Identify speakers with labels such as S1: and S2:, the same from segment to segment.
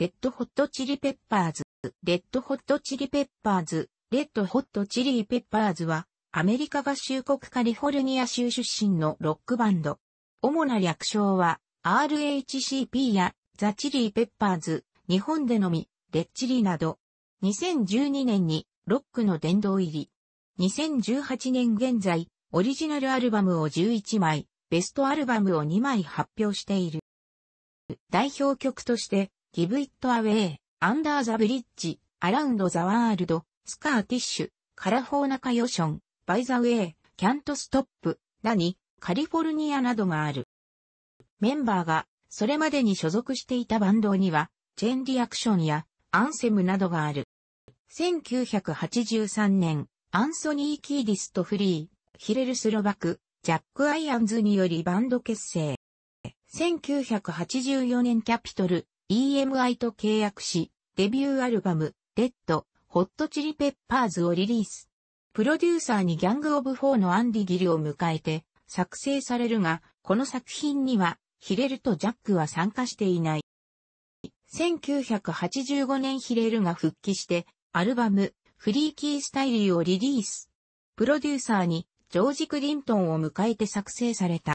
S1: レッドホットチリペッパーズ、レッドホットチリペッパーズ、レッドホットチリペッパーズは、アメリカ合衆国カリフォルニア州出身のロックバンド。主な略称は、RHCP やザ・チリペッパーズ、日本でのみ、レッチリなど。2012年にロックの殿堂入り。2018年現在、オリジナルアルバムを11枚、ベストアルバムを2枚発表している。代表曲として、Give It Away, Under the Bridge, Around the World, Scottish, Californication, By the Way, Can't Stop, だに、カリフォルニアなどがある。メンバーが、それまでに所属していたバンドには、チェンリアクションや、アンセムなどがある。1983年、アンソニー・キーディスト・フリー、ヒレルスロバク、ジャック・アイアンズによりバンド結成。1984年キャピトル、EMI と契約し、デビューアルバム、レッド、ホットチリペッパーズをリリース。プロデューサーにギャングオブフォーのアンディギルを迎えて作成されるが、この作品にはヒレルとジャックは参加していない。1985年ヒレルが復帰してアルバムフリーキースタイリーをリリース。プロデューサーにジョージ・クリントンを迎えて作成された。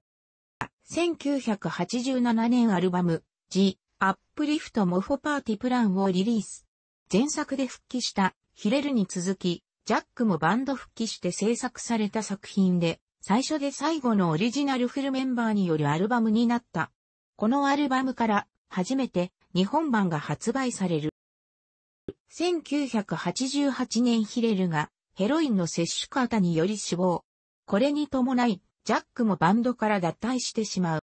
S1: 1987年アルバム G アップリフトモフォパーティプランをリリース。前作で復帰したヒレルに続き、ジャックもバンド復帰して制作された作品で、最初で最後のオリジナルフルメンバーによるアルバムになった。このアルバムから初めて日本版が発売される。1988年ヒレルがヘロインの摂取方により死亡。これに伴い、ジャックもバンドから脱退してしまう。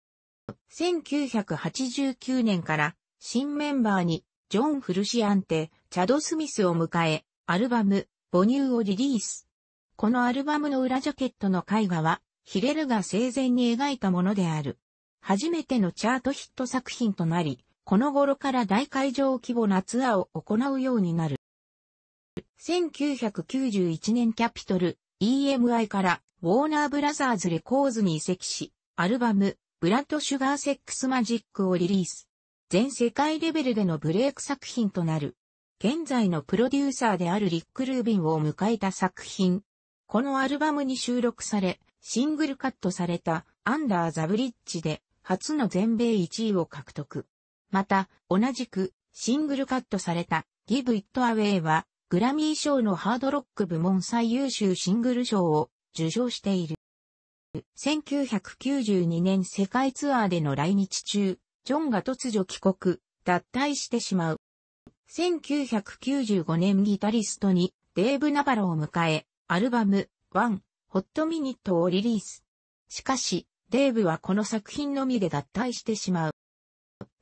S1: 1989年から新メンバーにジョン・フルシアンテ、チャド・スミスを迎え、アルバム、母乳をリリース。このアルバムの裏ジャケットの絵画は、ヒレルが生前に描いたものである。初めてのチャートヒット作品となり、この頃から大会場規模なツアーを行うようになる。1991年キャピトル EMI からウォーナーブラザーズレコーズに移籍し、アルバムブラッド・シュガー・セックス・マジックをリリース。全世界レベルでのブレイク作品となる。現在のプロデューサーであるリック・ルービンを迎えた作品。このアルバムに収録され、シングルカットされたアンダー・ザ・ブリッジで初の全米1位を獲得。また、同じくシングルカットされたギブ・イット・アウェイはグラミー賞のハードロック部門最優秀シングル賞を受賞している。1992年世界ツアーでの来日中、ジョンが突如帰国、脱退してしまう。1995年ギタリストにデーブ・ナバロを迎え、アルバム、ワン、ホットミニットをリリース。しかし、デーブはこの作品のみで脱退してしまう。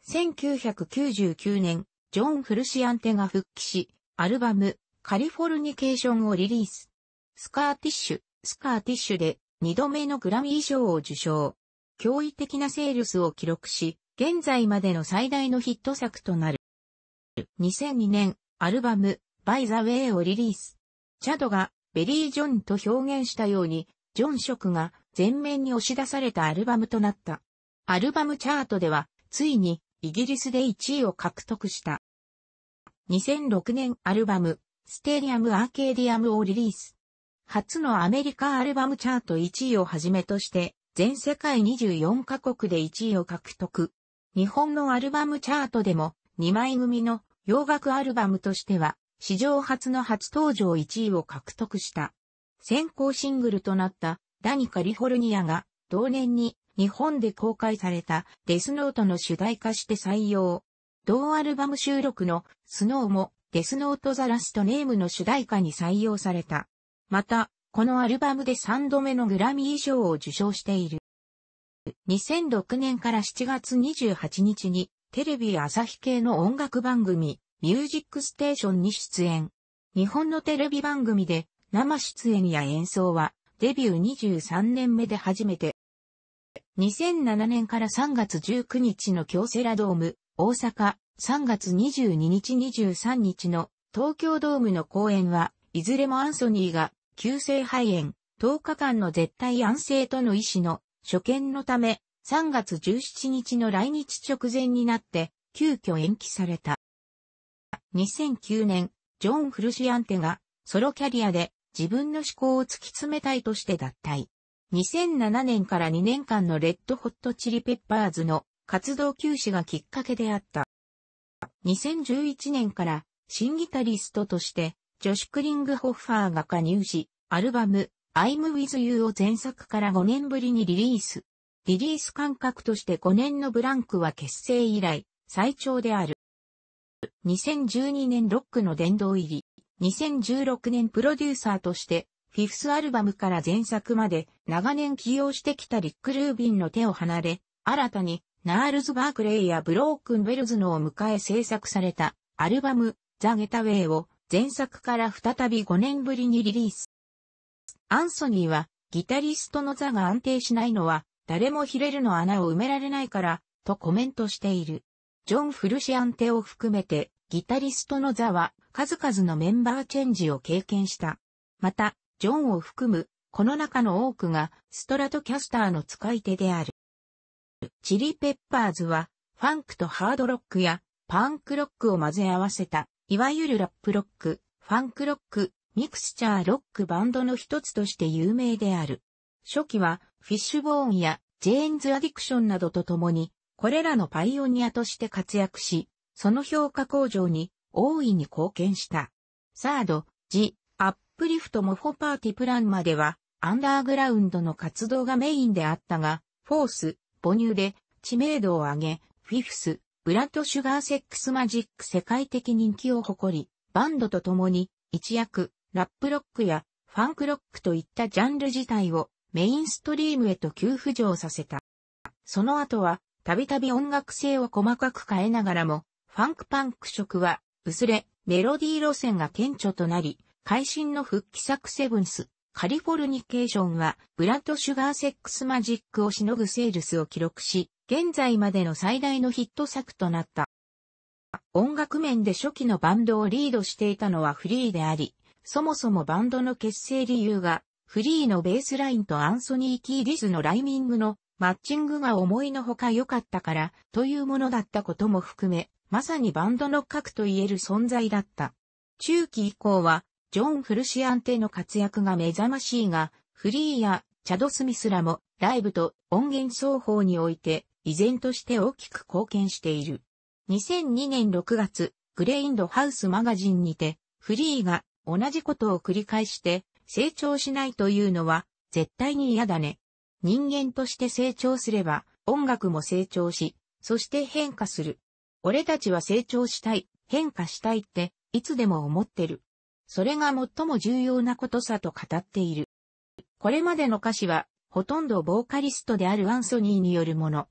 S1: 1999年、ジョン・フルシアンテが復帰し、アルバム、カリフォルニケーションをリリース。スカーティッシュ、スカーティッシュで、2度目のグラミー賞を受賞。驚異的なセールスを記録し、現在までの最大のヒット作となる。2002年、アルバム、バイザウェイをリリース。チャドが、ベリー・ジョンと表現したように、ジョン色が全面に押し出されたアルバムとなった。アルバムチャートでは、ついに、イギリスで1位を獲得した。2006年アルバム、ステリアム・アーケーディアムをリリース。初のアメリカアルバムチャート1位をはじめとして、全世界24カ国で1位を獲得。日本のアルバムチャートでも、2枚組の洋楽アルバムとしては、史上初の初登場1位を獲得した。先行シングルとなったダニカリフォルニアが同年に日本で公開されたデスノートの主題歌して採用。同アルバム収録のスノーもデスノートザラストネームの主題歌に採用された。また、このアルバムで3度目のグラミー賞を受賞している。2006年から7月28日にテレビ朝日系の音楽番組ミュージックステーションに出演。日本のテレビ番組で生出演や演奏はデビュー23年目で初めて。2007年から3月19日の京セラドーム大阪3月22日23日の東京ドームの公演はいずれもアンソニーが急性肺炎、10日間の絶対安静との医師の所見のため、3月17日の来日直前になって、急遽延期された。2009年、ジョン・フルシアンテがソロキャリアで自分の思考を突き詰めたいとして脱退。2007年から2年間のレッドホットチリペッパーズの活動休止がきっかけであった。2011年から新ギタリストとしてジョシュ・クリングホッファーが加入し、アルバム、I'm With You を前作から5年ぶりにリリース。リリース間隔として5年のブランクは結成以来、最長である。2012年ロックの殿堂入り、2016年プロデューサーとして、フィフスアルバムから前作まで長年起用してきたリック・ルービンの手を離れ、新たにナールズ・バークレイやブロークン・ベルズのを迎え制作されたアルバムザ・ゲタウェイを前作から再び5年ぶりにリリース。アンソニーは、ギタリストの座が安定しないのは、誰もヒレルの穴を埋められないから、とコメントしている。ジョン・フルシアンテを含めて、ギタリストの座は、数々のメンバーチェンジを経験した。また、ジョンを含む、この中の多くが、ストラトキャスターの使い手である。チリペッパーズは、ファンクとハードロックや、パンクロックを混ぜ合わせた、いわゆるラップロック、ファンクロック、ミクスチャーロックバンドの一つとして有名である。初期はフィッシュボーンやジェーンズ・アディクションなどと共に、これらのパイオニアとして活躍し、その評価向上に大いに貢献した。サード、ジ・アップリフトもフォパーティプランまでは、アンダーグラウンドの活動がメインであったが、フォース、母乳で知名度を上げ、フィフス、ブラッド・シュガー・セックス・マジック世界的人気を誇り、バンドと共に一躍、ラップロックやファンクロックといったジャンル自体をメインストリームへと急浮上させた。その後は、たびたび音楽性を細かく変えながらも、ファンクパンク色は、薄れ、メロディー路線が顕著となり、会心の復帰作セブンス、カリフォルニケーションは、ブラッド・シュガー・セックス・マジックをしのぐセールスを記録し、現在までの最大のヒット作となった。音楽面で初期のバンドをリードしていたのはフリーであり、そもそもバンドの結成理由が、フリーのベースラインとアンソニー・キーディスのライミングのマッチングが思いのほか良かったからというものだったことも含め、まさにバンドの核と言える存在だった。中期以降は、ジョン・フルシアンテの活躍が目覚ましいが、フリーやチャド・スミスらもライブと音源奏法において依然として大きく貢献している。2002年6月、グレインドハウスマガジンにて、フリーが同じことを繰り返して成長しないというのは絶対に嫌だね。人間として成長すれば音楽も成長し、そして変化する。俺たちは成長したい、変化したいっていつでも思ってる。それが最も重要なことさと語っている。これまでの歌詞はほとんどボーカリストであるアンソニーによるもの。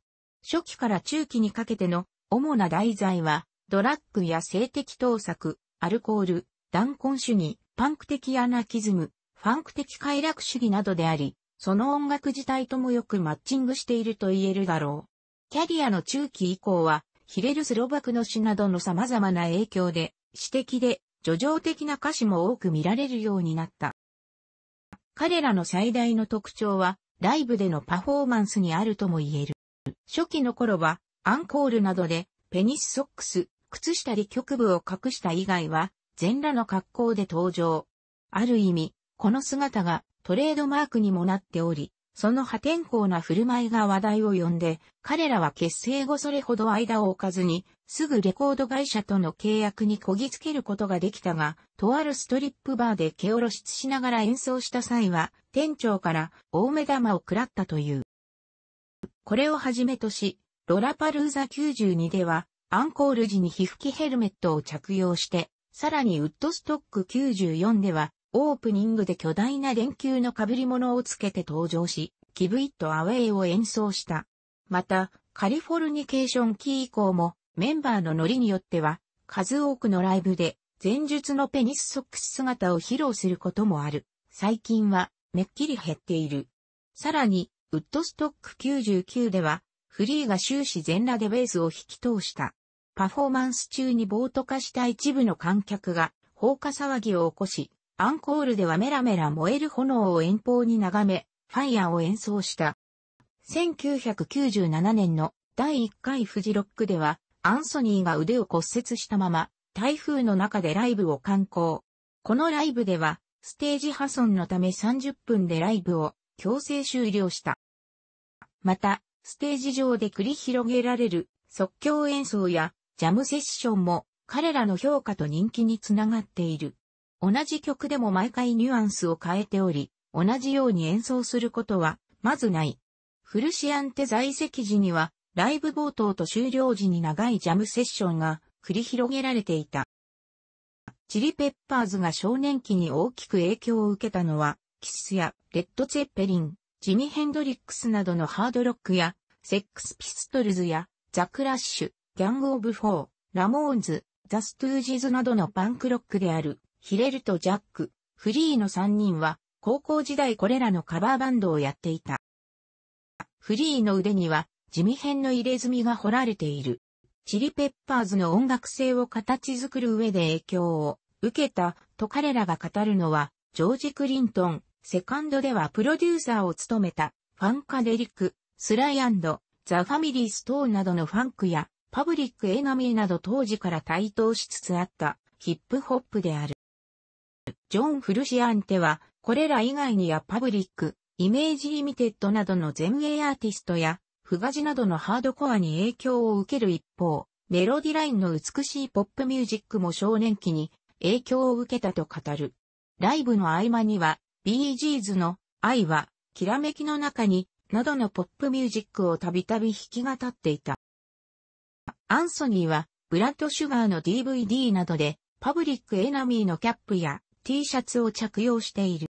S1: 初期から中期にかけての主な題材は、ドラッグや性的盗作、アルコール、弾根主義、パンク的アナキズム、ファンク的快楽主義などであり、その音楽自体ともよくマッチングしていると言えるだろう。キャリアの中期以降は、ヒレルスロバクの詩などの様々な影響で、詩的で、叙情的な歌詞も多く見られるようになった。彼らの最大の特徴は、ライブでのパフォーマンスにあるとも言える。初期の頃は、アンコールなどで、ペニスソックス、靴下で局部を隠した以外は、全裸の格好で登場。ある意味、この姿がトレードマークにもなっており、その破天荒な振る舞いが話題を呼んで、彼らは結成後それほど間を置かずに、すぐレコード会社との契約にこぎつけることができたが、とあるストリップバーで毛を露出しながら演奏した際は、店長から大目玉を食らったという。これをはじめとし、ロラパルーザ92では、アンコール時に皮膚機ヘルメットを着用して、さらにウッドストック94では、オープニングで巨大な連休の被り物をつけて登場し、キブイットアウェイを演奏した。また、カリフォルニケーションキー以降も、メンバーのノリによっては、数多くのライブで、前述のペニスソックス姿を披露することもある。最近は、めっきり減っている。さらに、ウッドストック99では、フリーが終始全裸でベースを引き通した。パフォーマンス中に暴徒化した一部の観客が放火騒ぎを起こし、アンコールではメラメラ燃える炎を遠方に眺め、ファイヤーを演奏した。1997年の第1回フジロックでは、アンソニーが腕を骨折したまま、台風の中でライブを観光。このライブでは、ステージ破損のため30分でライブを強制終了した。また、ステージ上で繰り広げられる即興演奏やジャムセッションも彼らの評価と人気につながっている。同じ曲でも毎回ニュアンスを変えており、同じように演奏することはまずない。フルシアンテ在籍時にはライブ冒頭と終了時に長いジャムセッションが繰り広げられていた。チリペッパーズが少年期に大きく影響を受けたのは、キスやレッド・ツェッペリン、ジミ・ヘンドリックスなどのハードロックや、セックス・ピストルズや、ザ・クラッシュ、ギャング・オブ・フォー、ラモーンズ、ザ・ストゥージーズなどのパンクロックである、ヒレルとジャック、フリーの3人は、高校時代これらのカバーバンドをやっていた。フリーの腕には、地味編の入れ墨が彫られている。チリペッパーズの音楽性を形作る上で影響を受けたと彼らが語るのは、ジョージ・クリントン、セカンドではプロデューサーを務めた、ファンカデリック、スライザ・ファミリー・ストーンなどのファンクや、パブリック・エナミーなど当時から台頭しつつあったヒップホップである。ジョン・フルシアンテは、これら以外にやパブリック、イメージリミテッドなどの前衛アーティストや、フガジなどのハードコアに影響を受ける一方、メロディラインの美しいポップミュージックも少年期に影響を受けたと語る。ライブの合間にはビージーズの愛は、きらめきの中に、などのポップミュージックをたびたび弾き語っていた。アンソニーは、ブラッド・シュガーの DVD などで、パブリック・エナミーのキャップや T シャツを着用している。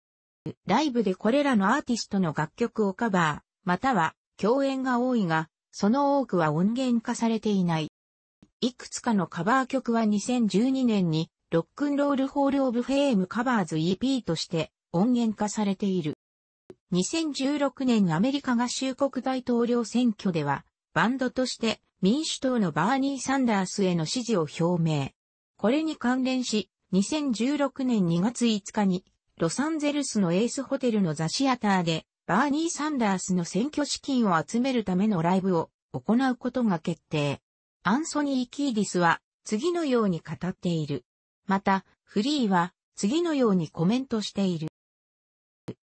S1: ライブでこれらのアーティストの楽曲をカバー、または共演が多いが、その多くは音源化されていない。いくつかのカバー曲は2012年にロックンロールホールオブフェームカバーズ EP として音源化されている。2016年アメリカ合衆国大統領選挙では、バンドとして民主党のバーニー・サンダースへの支持を表明。これに関連し、2016年2月5日に、ロサンゼルスのエースホテルのザシアターで、バーニー・サンダースの選挙資金を集めるためのライブを行うことが決定。アンソニー・キーディスは次のように語っている。また、フリーは次のようにコメントしている。